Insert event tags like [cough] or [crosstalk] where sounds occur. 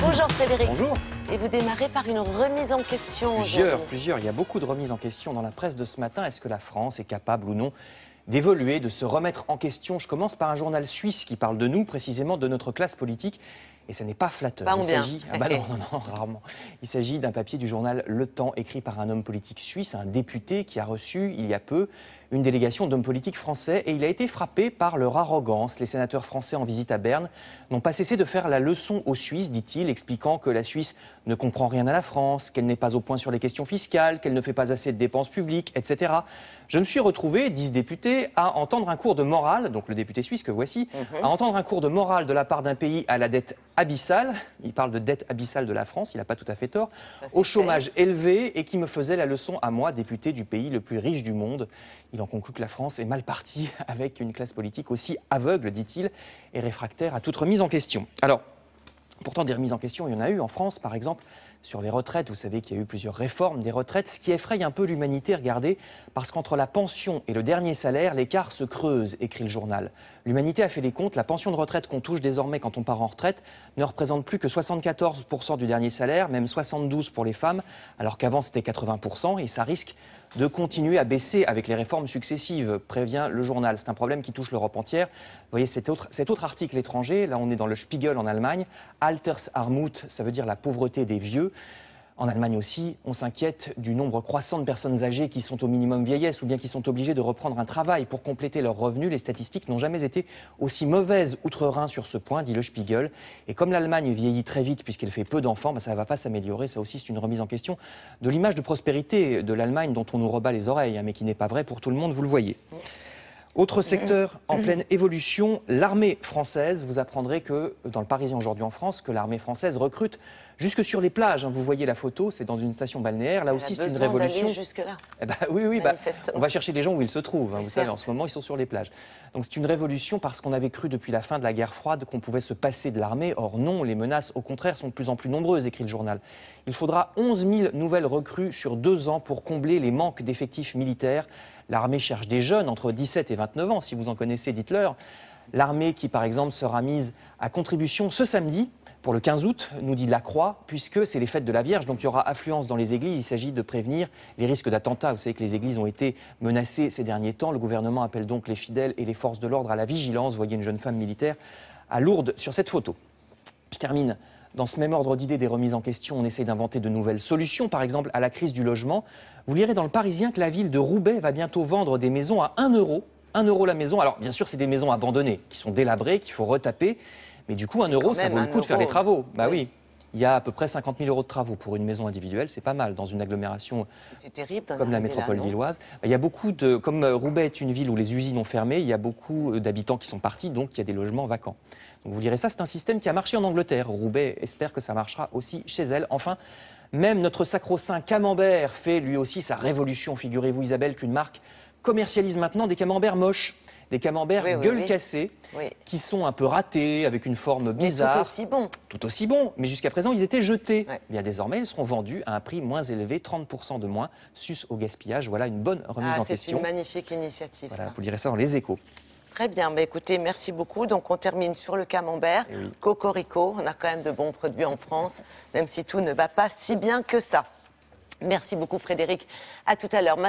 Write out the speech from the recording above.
Bonjour Frédéric. Bonjour. Et vous démarrez par une remise en question. Plusieurs, plusieurs. Il y a beaucoup de remises en question dans la presse de ce matin. Est-ce que la France est capable ou non d'évoluer, de se remettre en question Je commence par un journal suisse qui parle de nous, précisément de notre classe politique. Et ce n'est pas flatteur. Il ah bah non, [laughs] non, non, rarement. Il s'agit d'un papier du journal Le Temps, écrit par un homme politique suisse, un député qui a reçu il y a peu une délégation d'hommes politiques français et il a été frappé par leur arrogance. Les sénateurs français en visite à Berne n'ont pas cessé de faire la leçon aux Suisses, dit-il, expliquant que la Suisse ne comprend rien à la France, qu'elle n'est pas au point sur les questions fiscales, qu'elle ne fait pas assez de dépenses publiques, etc. Je me suis retrouvé, disent députés, à entendre un cours de morale, donc le député suisse que voici, mhm. à entendre un cours de morale de la part d'un pays à la dette abyssale, il parle de dette abyssale de la France, il n'a pas tout à fait tort, au chômage élevé et qui me faisait la leçon à moi, député du pays le plus riche du monde. Il en conclut que la France est mal partie [laughs] avec une classe politique aussi aveugle, dit-il, et réfractaire à toute remise en question. Alors, pourtant, des remises en question, il y en a eu en France, par exemple, sur les retraites. Vous savez qu'il y a eu plusieurs réformes des retraites, ce qui effraie un peu l'humanité, regardez, parce qu'entre la pension et le dernier salaire, l'écart se creuse, écrit le journal. L'humanité a fait les comptes, la pension de retraite qu'on touche désormais quand on part en retraite ne représente plus que 74% du dernier salaire, même 72% pour les femmes, alors qu'avant c'était 80%, et ça risque de continuer à baisser avec les réformes successives, prévient le journal. C'est un problème qui touche l'Europe entière. Vous voyez cet autre, cet autre article étranger, là on est dans le Spiegel en Allemagne, Alters ça veut dire la pauvreté des vieux, en Allemagne aussi, on s'inquiète du nombre croissant de personnes âgées qui sont au minimum vieillesse ou bien qui sont obligées de reprendre un travail pour compléter leurs revenus. Les statistiques n'ont jamais été aussi mauvaises outre-Rhin sur ce point, dit le Spiegel. Et comme l'Allemagne vieillit très vite puisqu'elle fait peu d'enfants, bah, ça ne va pas s'améliorer. Ça aussi, c'est une remise en question de l'image de prospérité de l'Allemagne dont on nous rebat les oreilles, hein, mais qui n'est pas vraie pour tout le monde, vous le voyez. Autre mm. secteur en mm. pleine évolution, l'armée française. Vous apprendrez que, dans le Parisien aujourd'hui en France, que l'armée française recrute jusque sur les plages. Hein. Vous voyez la photo, c'est dans une station balnéaire. Là aussi, c'est une révolution. jusque là. Eh ben oui, oui, bah, on va chercher les gens où ils se trouvent. Hein. vous savez, en ce moment, ils sont sur les plages. Donc c'est une révolution parce qu'on avait cru depuis la fin de la guerre froide qu'on pouvait se passer de l'armée. Or non, les menaces, au contraire, sont de plus en plus nombreuses, écrit le journal. Il faudra 11 000 nouvelles recrues sur deux ans pour combler les manques d'effectifs militaires L'armée cherche des jeunes entre 17 et 29 ans. Si vous en connaissez, dites-leur. L'armée qui, par exemple, sera mise à contribution ce samedi pour le 15 août, nous dit la Croix, puisque c'est les fêtes de la Vierge, donc il y aura affluence dans les églises. Il s'agit de prévenir les risques d'attentats. Vous savez que les églises ont été menacées ces derniers temps. Le gouvernement appelle donc les fidèles et les forces de l'ordre à la vigilance. Vous voyez une jeune femme militaire à Lourdes sur cette photo. Je termine dans ce même ordre d'idée des remises en question, on essaie d'inventer de nouvelles solutions, par exemple à la crise du logement. Vous lirez dans le Parisien que la ville de Roubaix va bientôt vendre des maisons à 1 euro. 1 euro la maison. Alors bien sûr, c'est des maisons abandonnées, qui sont délabrées, qu'il faut retaper. Mais du coup, 1 euro, ça vaut le coup de faire des travaux. Bah oui il y a à peu près 50 000 euros de travaux pour une maison individuelle. C'est pas mal dans une agglomération comme la métropole lilloise. Il y a beaucoup de. Comme euh, Roubaix est une ville où les usines ont fermé, il y a beaucoup euh, d'habitants qui sont partis, donc il y a des logements vacants. Donc vous lirez ça, c'est un système qui a marché en Angleterre. Roubaix espère que ça marchera aussi chez elle. Enfin, même notre sacro-saint camembert fait lui aussi sa révolution. Figurez-vous, Isabelle, qu'une marque commercialise maintenant des camemberts moches des camemberts gueules gueule qui sont un peu ratés, avec une forme bizarre. tout aussi bon. Tout aussi bon, mais jusqu'à présent, ils étaient jetés. Ouais. Bien désormais, ils seront vendus à un prix moins élevé, 30% de moins, sus au gaspillage. Voilà une bonne remise ah, en question. C'est une magnifique initiative. Voilà, Vous lirez ça dans les échos. Très bien, Mais bah, écoutez, merci beaucoup. Donc on termine sur le camembert, eh cocorico, on a quand même de bons produits en France, même si tout ne va pas si bien que ça. Merci beaucoup Frédéric, à tout à l'heure.